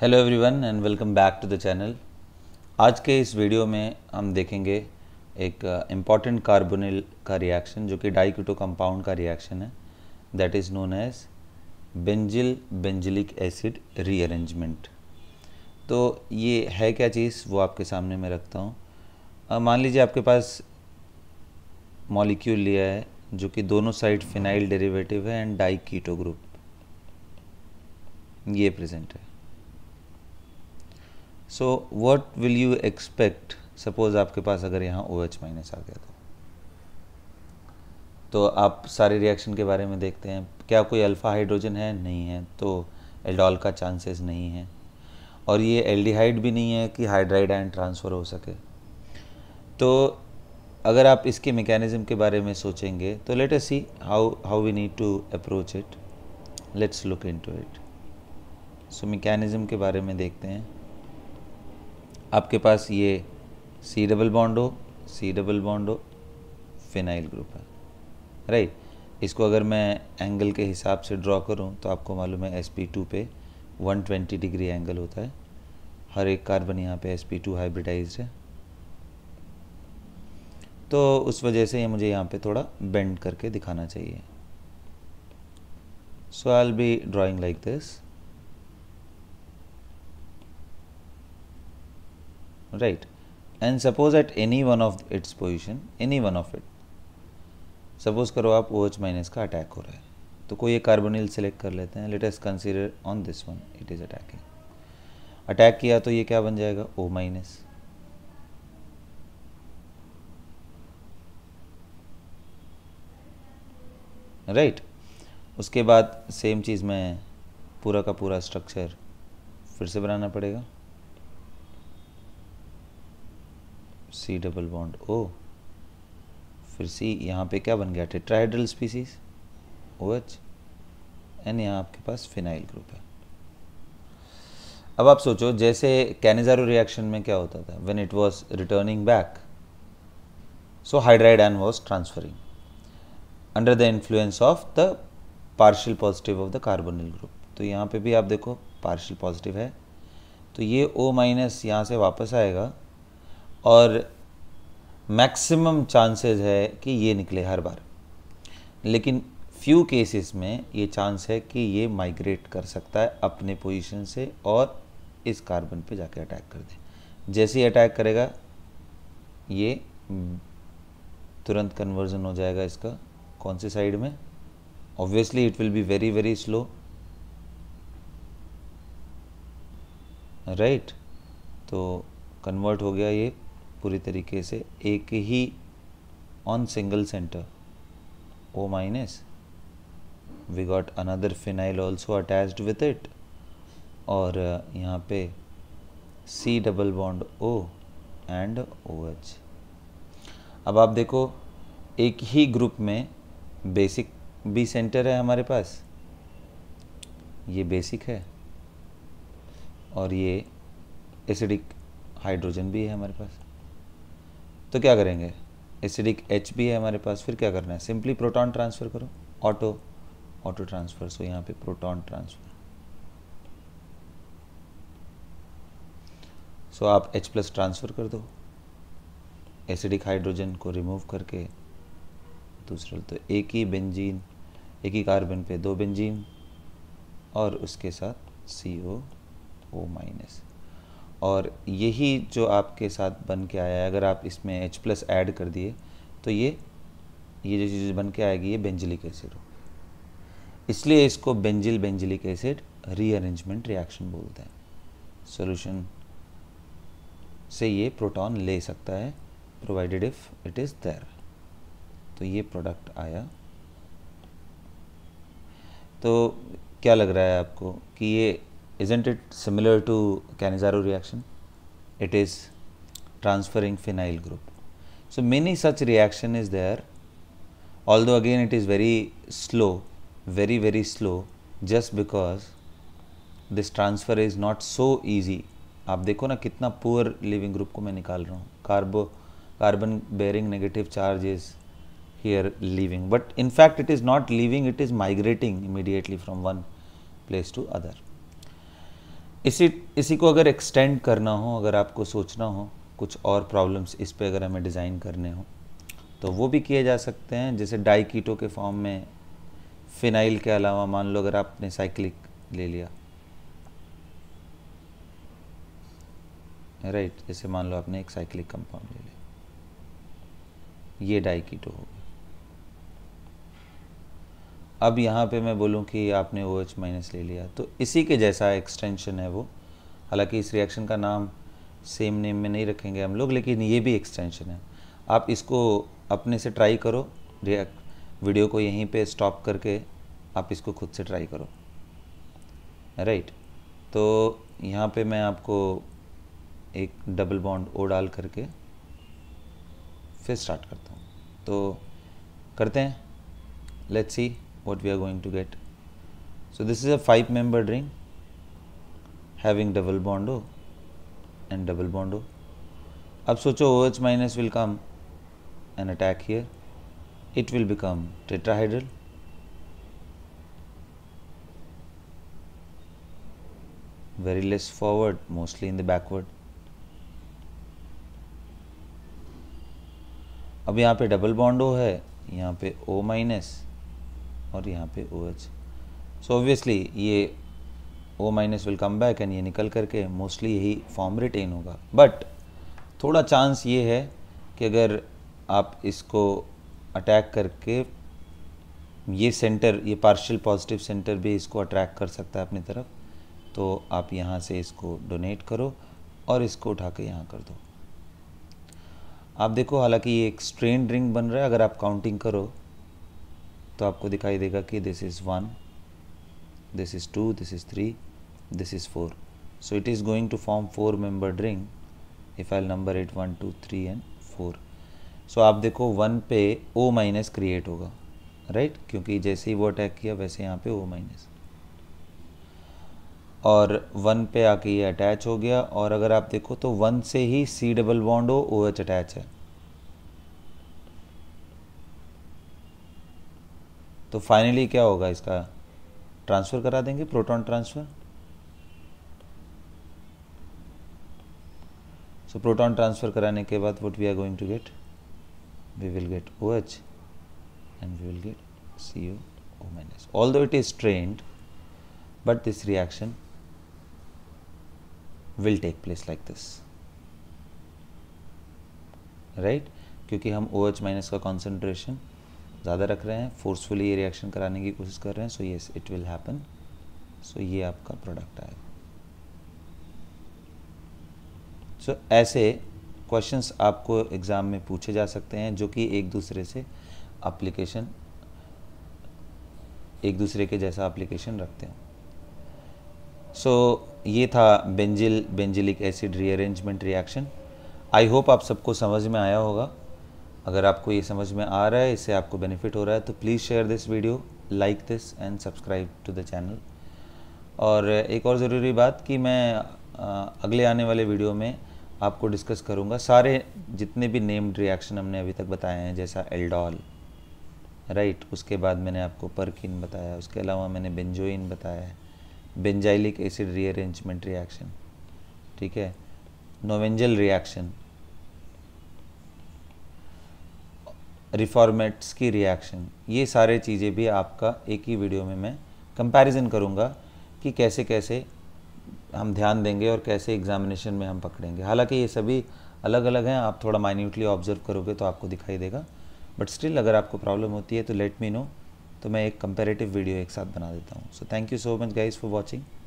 Hello everyone and welcome back to the channel आज के इस वीडियो में हम देखेंगे एक इम्पॉर्टेंट uh, कार्बोनिल का रिएक्शन जो कि डाइक्यूटो कंपाउंड का रिएक्शन है that is known as benzil benzilic acid rearrangement तो ये है क्या चीज़ वो आपके सामने मैं रखता हूँ मान लीजिए आपके पास मॉलिक्यूल लिया है जो कि दोनों साइड फिनाइल डेरिवेटिव है एंड डाइकीटो ग्रुप ये प्रेजेंट है so what will you expect suppose आपके पास अगर यहाँ ओ एच माइनस आ गया तो तो आप सारे रिएक्शन के बारे में देखते हैं क्या कोई अल्फ़ा हाइड्रोजन है नहीं है तो एल्डॉल का चांसेस नहीं है और ये एल्डिहाइड भी नहीं है कि हाइड्राइड आयन ट्रांसफ़र हो सके तो अगर आप इसके मेकेनिज़्म के बारे में सोचेंगे तो let us see how how we need to approach it let's look into it so mechanism के बारे में देखते हैं आपके पास ये सी डबल बॉन्ड हो सी डबल बॉन्ड हो फिनाइल ग्रुप है राइट इसको अगर मैं एंगल के हिसाब से ड्रॉ करूं तो आपको मालूम है एस पी टू पे 120 डिग्री एंगल होता है हर एक कार्बन यहाँ पे एस पी टू हाइब्रिडाइज है तो उस वजह से ये मुझे यहाँ पे थोड़ा बेंड करके दिखाना चाहिए so I'll be drawing like this right and suppose at any one of its position any one of it suppose करो आप ओ OH माइनस का अटैक हो रहा है तो कोई एक कार्बोनिल सेलेक्ट कर लेते हैं latest consider on this one it is attacking attack किया तो ये क्या बन जाएगा ओ माइनस राइट उसके बाद सेम चीज़ में पूरा का पूरा स्ट्रक्चर फिर से बनाना पड़ेगा सी डबल बॉन्ड ओ फिर सी यहाँ पे क्या बन गया tetrahedral species O H and यहाँ आपके पास फिनाइल ग्रुप है अब आप सोचो जैसे कैनेजारो रिएक्शन में क्या होता था when it was returning back so hydride ion was transferring under the influence of the partial positive of the carbonyl group तो यहाँ पे भी आप देखो पार्शियल पॉजिटिव है तो ये ओ माइनस यहाँ से वापस आएगा और मैक्सिमम चांसेस है कि ये निकले हर बार लेकिन फ्यू केसेस में ये चांस है कि ये माइग्रेट कर सकता है अपने पोजीशन से और इस कार्बन पे जाके अटैक कर दे जैसे ही अटैक करेगा ये तुरंत कन्वर्जन हो जाएगा इसका कौन सी साइड में obviously it will be very very slow right तो कन्वर्ट हो गया ये पूरी तरीके से एक ही on single center O minus we got another phenyl also attached with it और uh, यहाँ पे C double bond O and O H अब आप देखो एक ही ग्रुप में बेसिक भी सेंटर है हमारे पास ये बेसिक है और ये एसिडिक हाइड्रोजन भी है हमारे पास तो क्या करेंगे एसिडिक एच भी है हमारे पास फिर क्या करना है सिंपली प्रोटॉन ट्रांसफ़र करो ऑटो ऑटो ट्रांसफ़र सो यहाँ पे प्रोटॉन ट्रांसफ़र सो आप एच प्लस ट्रांसफ़र कर दो एसिडिक हाइड्रोजन को रिमूव करके दूसरा तो एक ही बेंजीन एक ही कार्बन पे दो बेंजीन और उसके साथ सी ओ ओ माइनस और यही जो आपके साथ बन के आया है अगर आप इसमें एच प्लस ऐड कर दिए तो ये ये जो चीज़ बन के आएगी ये बेंजिलिक एसिड हो इसलिए इसको benzil benzilic acid rearrangement reaction बोलते हैं सोल्यूशन से ये प्रोटॉन ले सकता है provided if it is there तो ये प्रोडक्ट आया तो क्या लग रहा है आपको कि ये isn't it similar to Cannizzaro reaction? It is transferring phenyl group. So many such reaction is there, although again it is very slow, very very slow, just because this transfer is not so easy. आप देखो ना कितना poor leaving group को मैं निकाल रहा हूँ. carbon bearing negative charge is here leaving, but in fact it is not leaving, it is migrating immediately from one place to other. इसी इसी को अगर एक्सटेंड करना हो अगर आपको सोचना हो कुछ और प्रॉब्लम्स इस पर अगर हमें डिज़ाइन करने हो तो वो भी किए जा सकते हैं जैसे डाइकीटो के फॉर्म में फिनाइल के अलावा मान लो अगर आपने साइक्लिक ले लिया राइट right, जैसे मान लो आपने एक साइक्लिक कंपाउंड ले लिया ये डाइकीटो हो अब यहाँ पे मैं बोलूँ कि आपने ओ एच माइनस ले लिया तो इसी के जैसा एक्सटेंशन है वो हालांकि इस रिएक्शन का नाम सेम नेम में नहीं रखेंगे हम लोग लेकिन ये भी एक्सटेंशन है आप इसको अपने से ट्राई करो रिएक्ट वीडियो को यहीं पे स्टॉप करके आप इसको खुद से ट्राई करो राइट right. तो यहाँ पे मैं आपको एक डबल बॉन्ड ओ डाल करके फिर स्टार्ट करता हूँ तो करते हैं let's see what we are going to get. So this is a five membered ring having double bond O and double bond O. ab socho OH minus will come and attack here. It will become tetrahedral. Very less forward, mostly in the backward. ab yahan pe double bond o hai yahan pe O minus और यहाँ पे O H so obviously ये O minus will come back and ये निकल करके mostly यही form retain होगा but थोड़ा चांस ये है कि अगर आप इसको अटैक करके ये सेंटर ये पार्शियल पॉजिटिव सेंटर भी इसको अट्रैक्ट कर सकता है अपनी तरफ तो आप यहाँ से इसको डोनेट करो और इसको उठा के यहाँ कर दो आप देखो हालांकि ये एक स्ट्रेन रिंग बन रहा है अगर आप काउंटिंग करो तो आपको दिखाई देगा कि this is one this is two this is three this is four so it is going to form four membered ring if I number it one two three and four सो आप देखो one पे O minus create होगा right right? क्योंकि जैसे ही वो attack किया वैसे यहाँ पे ओ माइनस और वन पे आके ये अटैच हो गया और अगर आप देखो तो वन से ही C double bond O O H attach है तो फाइनली क्या होगा इसका ट्रांसफ़र करा देंगे proton transfer so proton transfer कराने के बाद what we are going to get we will get O H and we will get C O O minus although it is trend but this reaction will take place like this right क्योंकि हम O H minus का concentration ज़्यादा रख रहे हैं forcefully ये reaction कराने की कोशिश कर रहे हैं so yes it will happen so ये आपका प्रोडक्ट आएगा सो so, ऐसे क्वेश्चंस आपको एग्ज़ाम में पूछे जा सकते हैं जो कि एक दूसरे से अप्लीकेशन एक दूसरे के जैसा अप्लीकेशन रखते हैं सो so, ये था benzil benzilic acid rearrangement reaction I hope आप सबको समझ में आया होगा अगर आपको ये समझ में आ रहा है इससे आपको बेनिफिट हो रहा है तो please share this video like this and subscribe to the channel और एक और ज़रूरी बात कि मैं अगले आने वाले वीडियो में आपको डिस्कस करूँगा सारे जितने भी नेम्ड रिएक्शन हमने अभी तक बताए हैं जैसा एल्डॉल राइट उसके बाद मैंने आपको परकिन बताया उसके अलावा मैंने बेंजोइन बताया है बेंजाइलिक एसिड रीअरेंजमेंट रिएक्शन ठीक है नोवेंजल रिएक्शन रिफॉर्मेट्स की रिएक्शन ये सारे चीज़ें भी आपका एक ही वीडियो में मैं कंपैरिजन करूँगा कि कैसे कैसे हम ध्यान देंगे और कैसे एग्जामिनेशन में हम पकड़ेंगे हालांकि ये सभी अलग अलग हैं आप थोड़ा माइन्यूटली ऑब्जर्व करोगे तो आपको दिखाई देगा बट स्टिल अगर आपको प्रॉब्लम होती है तो लेट मी नो तो मैं एक कंपेरेटिव वीडियो एक साथ बना देता हूँ so thank you so much guys for watching